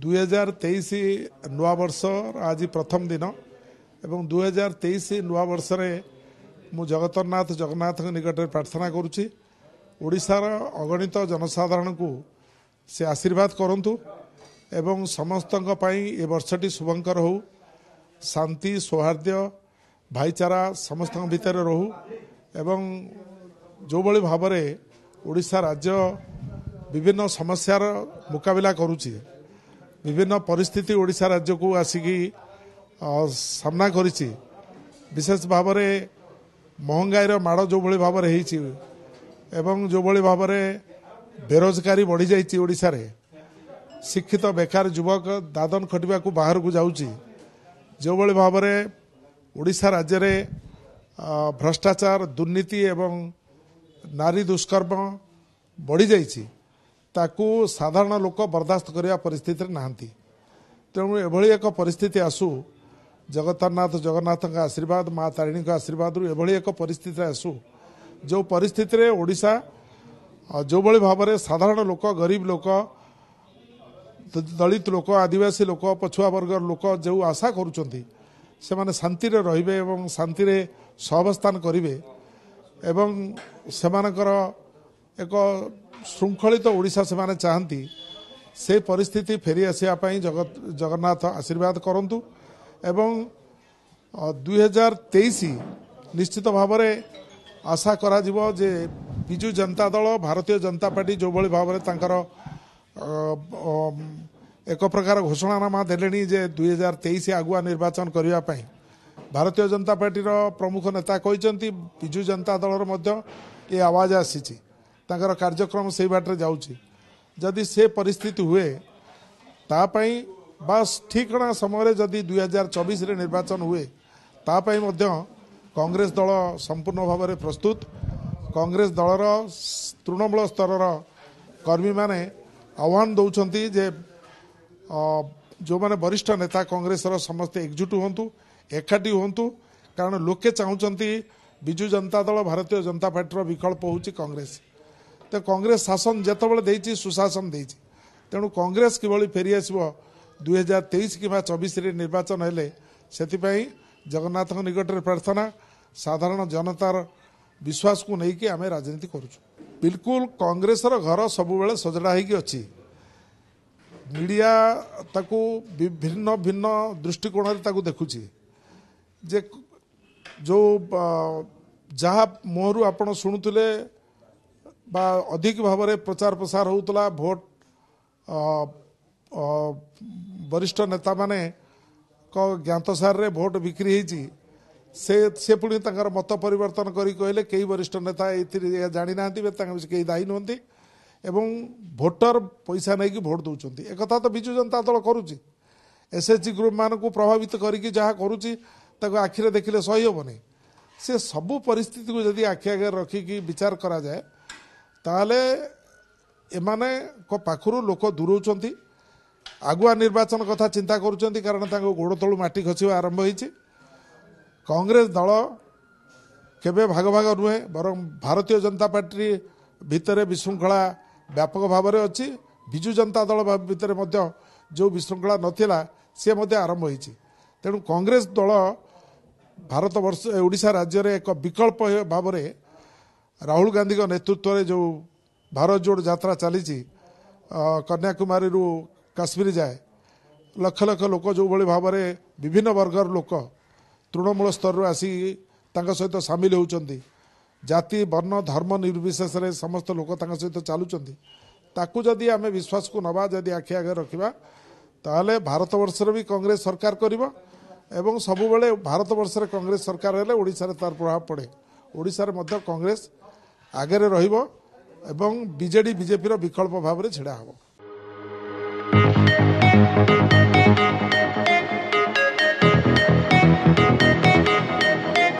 ଦୁଇ ହଜାର ତେଇଶ ନୂଆବର୍ଷର ଆଜି ପ୍ରଥମ ଦିନ ଏବଂ ଦୁଇ ହଜାର ତେଇଶ ବର୍ଷରେ ମୁଁ ଜଗତନ୍ନାଥ ଜଗନ୍ନାଥଙ୍କ ନିକଟରେ ପ୍ରାର୍ଥନା କରୁଛି ଓଡ଼ିଶାର ଅଗଣିତ ଜନସାଧାରଣଙ୍କୁ ସେ ଆଶୀର୍ବାଦ କରନ୍ତୁ ଏବଂ ସମସ୍ତଙ୍କ ପାଇଁ ଏ ବର୍ଷଟି ଶୁଭଙ୍କର ହେଉ ଶାନ୍ତି ସୌହାର୍ଦ୍ଦ୍ୟ ଭାଇଚାରା ସମସ୍ତଙ୍କ ଭିତରେ ରହୁ ଏବଂ ଯେଉଁଭଳି ଭାବରେ ଓଡ଼ିଶା ରାଜ୍ୟ ବିଭିନ୍ନ ସମସ୍ୟାର ମୁକାବିଲା କରୁଛି ବିଭିନ୍ନ ପରିସ୍ଥିତି ଓଡ଼ିଶା ରାଜ୍ୟକୁ ଆସିକି ସାମ୍ନା କରିଛି ବିଶେଷ ଭାବରେ ମହଙ୍ଗାଇର ମାଡ଼ ଯେଉଁଭଳି ଭାବରେ ହେଇଛି ଏବଂ ଯେଉଁଭଳି ଭାବରେ ବେରୋଜଗାରୀ ବଢ଼ିଯାଇଛି ଓଡ଼ିଶାରେ ଶିକ୍ଷିତ ବେକାର ଯୁବକ ଦାଦନ ଖଟିବାକୁ ବାହାରକୁ ଯାଉଛି ଯେଉଁଭଳି ଭାବରେ ଓଡ଼ିଶା ରାଜ୍ୟରେ ଭ୍ରଷ୍ଟାଚାର ଦୁର୍ନୀତି ଏବଂ ନାରୀ ଦୁଷ୍କର୍ମ ବଢ଼ିଯାଇଛି ତାକୁ ସାଧାରଣ ଲୋକ ବରଦାସ୍ତ କରିବା ପରିସ୍ଥିତିରେ ନାହାନ୍ତି ତେଣୁ ଏଭଳି ଏକ ପରିସ୍ଥିତି ଆସୁ ଜଗତନାଥ ଜଗନ୍ନାଥଙ୍କ ଆଶୀର୍ବାଦ ମା ତାରିଣୀଙ୍କ ଆଶୀର୍ବାଦରୁ ଏଭଳି ଏକ ପରିସ୍ଥିତିରେ ଆସୁ ଯେଉଁ ପରିସ୍ଥିତିରେ ଓଡ଼ିଶା ଯେଉଁଭଳି ଭାବରେ ସାଧାରଣ ଲୋକ ଗରିବ ଲୋକ ଦଳିତ ଲୋକ ଆଦିବାସୀ ଲୋକ ପଛୁଆ ବର୍ଗର ଲୋକ ଯେଉଁ ଆଶା କରୁଛନ୍ତି ସେମାନେ ଶାନ୍ତିରେ ରହିବେ ଏବଂ ଶାନ୍ତିରେ ସହବସ୍ଥାନ କରିବେ ଏବଂ ସେମାନଙ୍କର ଏକ ଶୃଙ୍ଖଳିତ ଓଡ଼ିଶା ସେମାନେ ଚାହାନ୍ତି ସେ ପରିସ୍ଥିତି ଫେରି ଆସିବା ପାଇଁ ଜଗନ୍ନାଥ ଆଶୀର୍ବାଦ କରନ୍ତୁ ଏବଂ ଦୁଇହଜାର ତେଇଶ ନିଶ୍ଚିତ ଭାବରେ ଆଶା କରାଯିବ ଯେ ବିଜୁ ଜନତା ଦଳ ଭାରତୀୟ ଜନତା ପାର୍ଟି ଯେଉଁଭଳି ଭାବରେ ତାଙ୍କର ଏକ ପ୍ରକାର ଘୋଷଣାନାମା ଦେଲେଣି ଯେ ଦୁଇହଜାର ତେଇଶ ଆଗୁଆ ନିର୍ବାଚନ କରିବା ପାଇଁ ଭାରତୀୟ ଜନତା ପାର୍ଟିର ପ୍ରମୁଖ ନେତା କହିଛନ୍ତି ବିଜୁ ଜନତା ଦଳର ମଧ୍ୟ ଏ ଆୱାଜ ଆସିଛି ତାଙ୍କର କାର୍ଯ୍ୟକ୍ରମ ସେଇ ବାଟରେ ଯାଉଛି ଯଦି ସେ ପରିସ୍ଥିତି ହୁଏ ତା ପାଇଁ ବା ଠିକଣା ସମୟରେ ଯଦି ଦୁଇ ହଜାର ଚବିଶରେ ନିର୍ବାଚନ ହୁଏ ତା ପାଇଁ ମଧ୍ୟ କଂଗ୍ରେସ ଦଳ ସମ୍ପୂର୍ଣ୍ଣ ଭାବରେ ପ୍ରସ୍ତୁତ କଂଗ୍ରେସ ଦଳର ତୃଣମୂଳ ସ୍ତରର କର୍ମୀମାନେ ଆହ୍ୱାନ ଦେଉଛନ୍ତି ଯେ ଯେଉଁମାନେ ବରିଷ୍ଠ ନେତା କଂଗ୍ରେସର ସମସ୍ତେ ଏକଜୁଟ ହୁଅନ୍ତୁ ଏକାଠି ହୁଅନ୍ତୁ କାରଣ ଲୋକେ ଚାହୁଁଛନ୍ତି ବିଜୁ ଜନତା ଦଳ ଭାରତୀୟ ଜନତା ପାର୍ଟିର ବିକଳ୍ପ ହେଉଛି କଂଗ୍ରେସ ତ କଂଗ୍ରେସ ଶାସନ ଯେତେବେଳେ ଦେଇଛି ସୁଶାସନ ଦେଇଛି ତେଣୁ କଂଗ୍ରେସ କିଭଳି ଫେରିଆସିବ ଦୁଇ ହଜାର ତେଇଶ କିମ୍ବା ଚବିଶରେ ନିର୍ବାଚନ ହେଲେ ସେଥିପାଇଁ ଜଗନ୍ନାଥଙ୍କ ନିକଟରେ ପ୍ରାର୍ଥନା ସାଧାରଣ ଜନତାର ବିଶ୍ୱାସକୁ ନେଇକି ଆମେ ରାଜନୀତି କରୁଛୁ ବିଲକୁଲ କଂଗ୍ରେସର ଘର ସବୁବେଳେ ସଜଡ଼ା ହୋଇକି ଅଛି ମିଡ଼ିଆ ତାକୁ ବିଭିନ୍ନ ଭିନ୍ନ ଦୃଷ୍ଟିକୋଣରେ ତାକୁ ଦେଖୁଛି ଯେ ଯେଉଁ ଯାହା ମୁହଁରୁ ଆପଣ ଶୁଣୁଥିଲେ ବା ଅଧିକ ଭାବରେ ପ୍ରଚାର ପ୍ରସାର ହେଉଥିଲା ଭୋଟ ବରିଷ୍ଠ ନେତାମାନେଙ୍କ ଜ୍ଞାତସାରରେ ଭୋଟ ବିକ୍ରି ହେଇଛି ସେ ସେ ପୁଣି ତାଙ୍କର ମତ ପରିବର୍ତ୍ତନ କରି କହିଲେ କେହି ବରିଷ୍ଠ ନେତା ଏଇଥିରେ ଏହା ଜାଣିନାହାନ୍ତି ତାଙ୍କ ବିଷୟରେ କେହି ଦାୟୀ ନୁହନ୍ତି ଏବଂ ଭୋଟର ପଇସା ନେଇକି ଭୋଟ ଦେଉଛନ୍ତି ଏକଥା ତ ବିଜୁ ଜନତା ଦଳ କରୁଛି ଏସ୍ ଏଚ୍ ଜି ଗ୍ରୁପ୍ମାନଙ୍କୁ ପ୍ରଭାବିତ କରିକି ଯାହା କରୁଛି ତାକୁ ଆଖିରେ ଦେଖିଲେ ସହି ହେବନି ସେ ସବୁ ପରିସ୍ଥିତିକୁ ଯଦି ଆଖି ଆଗରେ ରଖିକି ବିଚାର କରାଯାଏ ତାହେଲେ ଏମାନେଙ୍କ ପାଖରୁ ଲୋକ ଦୂରଉଛନ୍ତି ଆଗୁଆ ନିର୍ବାଚନ କଥା ଚିନ୍ତା କରୁଛନ୍ତି କାରଣ ତାଙ୍କୁ ଗୋଡ଼ ତଳୁ ମାଟି ଖସିବା ଆରମ୍ଭ ହେଇଛି କଂଗ୍ରେସ ଦଳ କେବେ ଭାଗ ଭାଗ ନୁହେଁ ବରଂ ଭାରତୀୟ ଜନତା ପାର୍ଟି ଭିତରେ ବିଶୃଙ୍ଖଳା ବ୍ୟାପକ ଭାବରେ ଅଛି ବିଜୁ ଜନତା ଦଳ ଭିତରେ ମଧ୍ୟ ଯେଉଁ ବିଶୃଙ୍ଖଳା ନଥିଲା ସିଏ ମଧ୍ୟ ଆରମ୍ଭ ହେଇଛି ତେଣୁ କଂଗ୍ରେସ ଦଳ ଭାରତବର୍ଷ ଓଡ଼ିଶା ରାଜ୍ୟରେ ଏକ ବିକଳ୍ପ ଭାବରେ ରାହୁଲ ଗାନ୍ଧୀଙ୍କ ନେତୃତ୍ୱରେ ଯେଉଁ ଭାରତ ଯୋଡ଼ ଯାତ୍ରା ଚାଲିଛି କନ୍ୟାକୁମାରୀରୁ କାଶ୍ମୀର ଯାଏ ଲକ୍ଷ ଲକ୍ଷ ଲୋକ ଯେଉଁଭଳି ଭାବରେ ବିଭିନ୍ନ ବର୍ଗର ଲୋକ ତୃଣମୂଳ ସ୍ତରରୁ ଆସି ତାଙ୍କ ସହିତ ସାମିଲ ହେଉଛନ୍ତି ଜାତି ବର୍ଣ୍ଣ ଧର୍ମ ନିର୍ବିଶେଷରେ ସମସ୍ତ ଲୋକ ତାଙ୍କ ସହିତ ଚାଲୁଛନ୍ତି ତାକୁ ଯଦି ଆମେ ବିଶ୍ୱାସକୁ ନେବା ଯଦି ଆଖି ଆଗରେ ରଖିବା ତାହେଲେ ଭାରତବର୍ଷରେ ବି କଂଗ୍ରେସ ସରକାର କରିବ ଏବଂ ସବୁବେଳେ ଭାରତବର୍ଷରେ କଂଗ୍ରେସ ସରକାର ହେଲେ ଓଡ଼ିଶାରେ ତାର ପ୍ରଭାବ ପଡ଼େ ଓଡ଼ିଶାରେ ମଧ୍ୟ କଂଗ୍ରେସ ଆଗରେ ରହିବ ଏବଂ ବିଜେଡି ବିଜେପିର ବିକଳ୍ପ ଭାବରେ ଛିଡ଼ା ହେବ